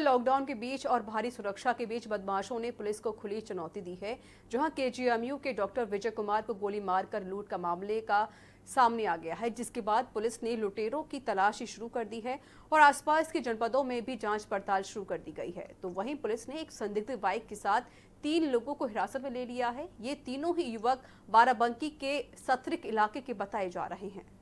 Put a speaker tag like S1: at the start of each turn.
S1: lockdown के बीच और भारी सुरक्षा के बीच बदमाशों ने पुलिस को खुली चुनौती दी है जहां केजीएमयू के डॉक्टर विजय कुमार को गोली मारकर लूट का मामले का सामने आ गया है जिसके बाद पुलिस ने लुटेरों की तलाशी शुरू कर दी है और आसपास के जनपदों में भी जांच पड़ताल शुरू कर दी गई है तो वहीं पुलिस ने एक संदिग्ध बाइक के साथ तीन लोगों को हिरासत में ले लिया है ये तीनों ही युवक बाराबंकी के सत्रिक इलाके के बताए जा रहे हैं